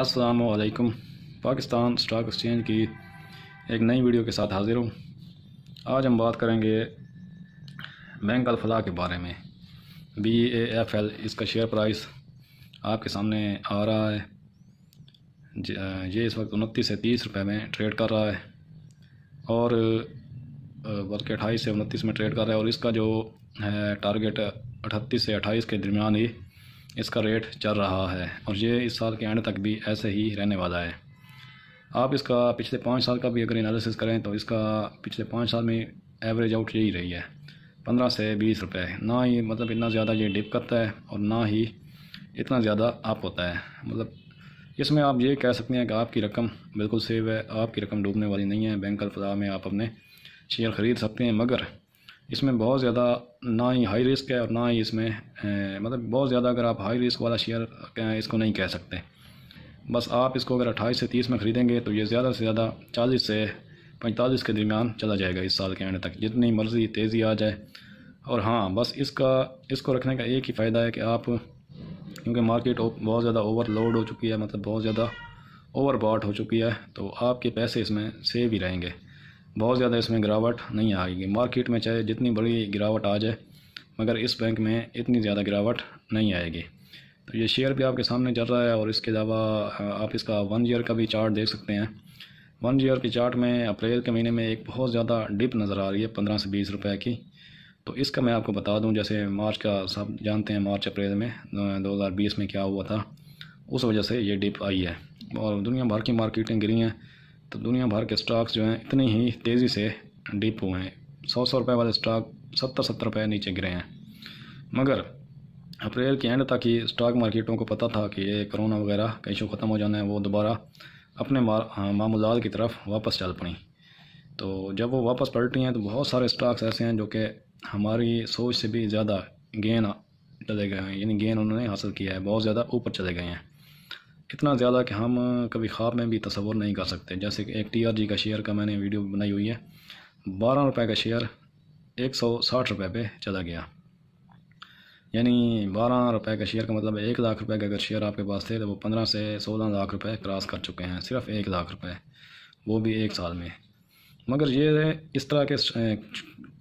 असलकम Pakistan stock exchange की एक नई वीडियो के साथ हाज़िर हूँ आज हम बात करेंगे बैंक अलफला के बारे में बी ए एफ एल इसका शेयर प्राइस आपके सामने आ रहा है ये इस वक्त उनतीस से तीस रुपए में ट्रेड कर रहा है और बल्कि अट्ठाईस से उनतीस में ट्रेड कर रहा है और इसका जो है टारगेट अठतीस से अट्ठाईस के दरमियान ही इसका रेट चल रहा है और ये इस साल के एंड तक भी ऐसे ही रहने वाला है आप इसका पिछले पाँच साल का भी अगर एनालिसिस करें तो इसका पिछले पाँच साल में एवरेज आउट यही रही है पंद्रह से बीस रुपए ना ही मतलब इतना ज़्यादा ये डिप करता है और ना ही इतना ज़्यादा अप होता है मतलब इसमें आप ये कह सकते हैं कि आपकी रकम बिल्कुल सेव है आपकी रकम डूबने वाली नहीं है बैंक अलफा में आप अपने शेयर ख़रीद सकते हैं मगर इसमें बहुत ज़्यादा ना ही हाई रिस्क है और ना ही इसमें ए, मतलब बहुत ज़्यादा अगर आप हाई रिस्क वाला शेयर इसको नहीं कह सकते बस आप इसको अगर अट्ठाईस से तीस में ख़रीदेंगे तो ये ज़्यादा से ज़्यादा चालीस से पैंतालीस के दरमियान चला जाएगा इस साल के आने तक जितनी मर्ज़ी तेज़ी आ जाए और हाँ बस इसका इसको रखने का एक ही फ़ायदा है कि आप क्योंकि मार्केट बहुत ज़्यादा ओवरलोड हो चुकी है मतलब बहुत ज़्यादा ओवरबॉट हो चुकी है तो आपके पैसे इसमें सेव ही रहेंगे बहुत ज़्यादा इसमें गिरावट नहीं आएगी मार्केट में चाहे जितनी बड़ी गिरावट आ जाए मगर इस बैंक में इतनी ज़्यादा गिरावट नहीं आएगी तो ये शेयर भी आपके सामने चल रहा है और इसके अलावा हाँ, आप इसका वन ईयर का भी चार्ट देख सकते हैं वन ईयर के चार्ट में अप्रैल के महीने में एक बहुत ज़्यादा डिप नज़र आ रही है पंद्रह से बीस रुपए की तो इसका मैं आपको बता दूं जैसे मार्च का सब जानते हैं मार्च अप्रैल में 2020 में क्या हुआ था उस वजह से ये डिप आई है और दुनिया भर की मार्केटें गिरी हैं तो दुनिया भर के स्टॉक्स जो हैं इतनी ही तेज़ी से डिप हुए हैं सौ सौ रुपये वाले स्टॉक सत्तर सत्तर रुपये नीचे गिरे हैं मगर अप्रैल के एंड तक ही स्टॉक मार्केटों को पता था कि ये कोरोना वगैरह का इशू ख़त्म हो जाना है वो दोबारा अपने हाँ, मामूलात की तरफ वापस चल पड़ी तो जब वो वापस पलटी हैं तो बहुत सारे स्टॉक्स ऐसे हैं जो कि हमारी सोच से भी ज़्यादा गेन चले गए हैं यानी गेन उन्होंने हासिल किया है बहुत ज़्यादा ऊपर चले गए हैं इतना ज़्यादा कि हम कभी ख्वाब में भी तस्वुर नहीं कर सकते जैसे कि एक टी आर जी का शेयर का मैंने वीडियो बनाई हुई है बारह रुपये का शेयर एक सौ साठ रुपये पे चला गया यानी बारह रुपये का शेयर का मतलब एक लाख रुपए का अगर शेयर आपके पास थे तो वो पंद्रह से सोलह लाख रुपए क्रॉस कर चुके हैं सिर्फ एक लाख रुपए वो भी एक साल में मगर ये इस तरह के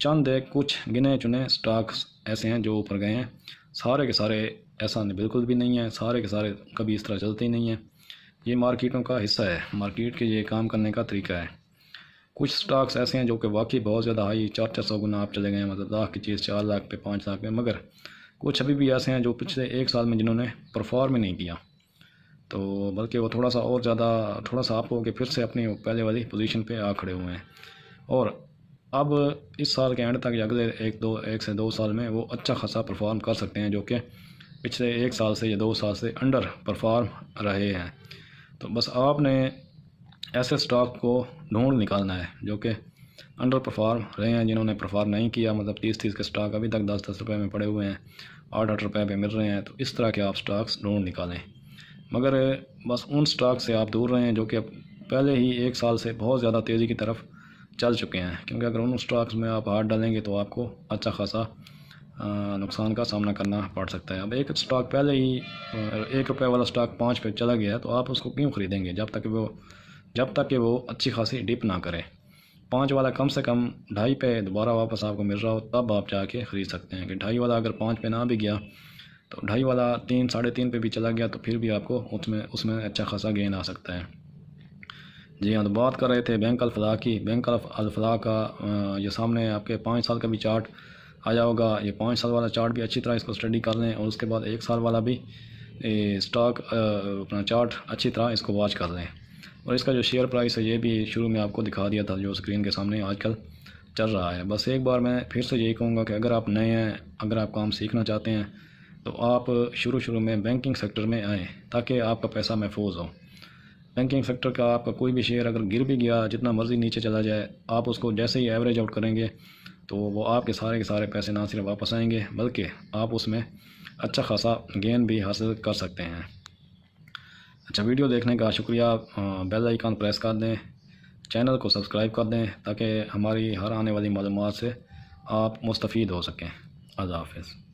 चंद कुछ गिने चुने स्टॉक्स ऐसे हैं जो ऊपर गए हैं सारे के सारे ऐसा बिल्कुल भी नहीं है सारे के सारे कभी इस तरह चलते ही नहीं हैं ये मार्केटों का हिस्सा है मार्केट के ये काम करने का तरीका है कुछ स्टॉक्स ऐसे हैं जो कि वाकई बहुत ज़्यादा हाई चार चार सौ गुना आप चले गए हैं मतलब लाख की चीज़ चार लाख पे पाँच लाख पे मगर कुछ अभी भी ऐसे हैं जो पिछले एक साल में जिन्होंने परफॉर्म ही नहीं किया तो बल्कि वो थोड़ा सा और ज़्यादा थोड़ा सा आप हो के फिर से अपनी पहले वाली पोजीशन पे आ खड़े हुए हैं और अब इस साल के एंड तक अगले एक दो एक से दो साल में वो अच्छा खासा परफॉर्म कर सकते हैं जो कि पिछले एक साल से या दो साल से अंडर परफॉर्म रहे हैं तो बस आपने ऐसे स्टॉक को ढूंढ निकालना है जो कि अंडर परफॉर्म रहे हैं जिन्होंने परफॉर्म नहीं किया मतलब तीस तीस के स्टॉक अभी तक दस दस रुपये में पड़े हुए हैं आठ आठ रुपये पर मिल रहे हैं तो इस तरह के आप स्टॉक्स ढूंढ निकालें मगर बस उन स्टॉक से आप दूर रहें जो कि पहले ही एक साल से बहुत ज़्यादा तेज़ी की तरफ चल चुके हैं क्योंकि अगर उन स्टॉक्स में आप हाथ डालेंगे तो आपको अच्छा खासा नुकसान का सामना करना पड़ सकता है अब एक स्टॉक पहले ही एक रुपये वाला स्टॉक पाँच पे चला गया तो आप उसको क्यों ख़रीदेंगे जब तक वो जब तक कि वो अच्छी खासी डिप ना करे पाँच वाला कम से कम ढाई पे दोबारा वापस आपको मिल रहा हो तब आप जाके ख़रीद सकते हैं कि ढाई वाला अगर पाँच पे ना भी गया तो ढाई वाला तीन साढ़े तीन पे भी चला गया तो फिर भी आपको उसमें उसमें अच्छा खासा गेंद आ सकता है जी हाँ तो बात कर रहे थे बैंक अलफला की बैंक अलफला का ये सामने आपके पाँच साल का भी चार्ट आ जाओगा ये पाँच साल वाला चार्ट भी अच्छी तरह इसको स्टडी कर लें और उसके बाद एक साल वाला भी स्टॉक अपना चार्ट अच्छी तरह इसको वॉच कर लें और इसका जो शेयर प्राइस है ये भी शुरू में आपको दिखा दिया था जो स्क्रीन के सामने आजकल चल रहा है बस एक बार मैं फिर से यही कहूँगा कि अगर आप नए हैं अगर आप काम सीखना चाहते हैं तो आप शुरू शुरू में बैंकिंग सेक्टर में आएँ ताकि आपका पैसा महफूज हो बैंकिंग सेक्टर का आपका कोई भी शेयर अगर गिर भी गया जितना मर्ज़ी नीचे चला जाए आप उसको जैसे ही एवरेज आउट करेंगे तो वो आपके सारे के सारे पैसे ना सिर्फ वापस आएंगे बल्कि आप उसमें अच्छा खासा गेन भी हासिल कर सकते हैं अच्छा वीडियो देखने का शुक्रिया बेल आइकन प्रेस कर दें चैनल को सब्सक्राइब कर दें ताकि हमारी हर आने वाली मालूम से आप मुस्तफ़ हो सकें अल्लाह हाफिज़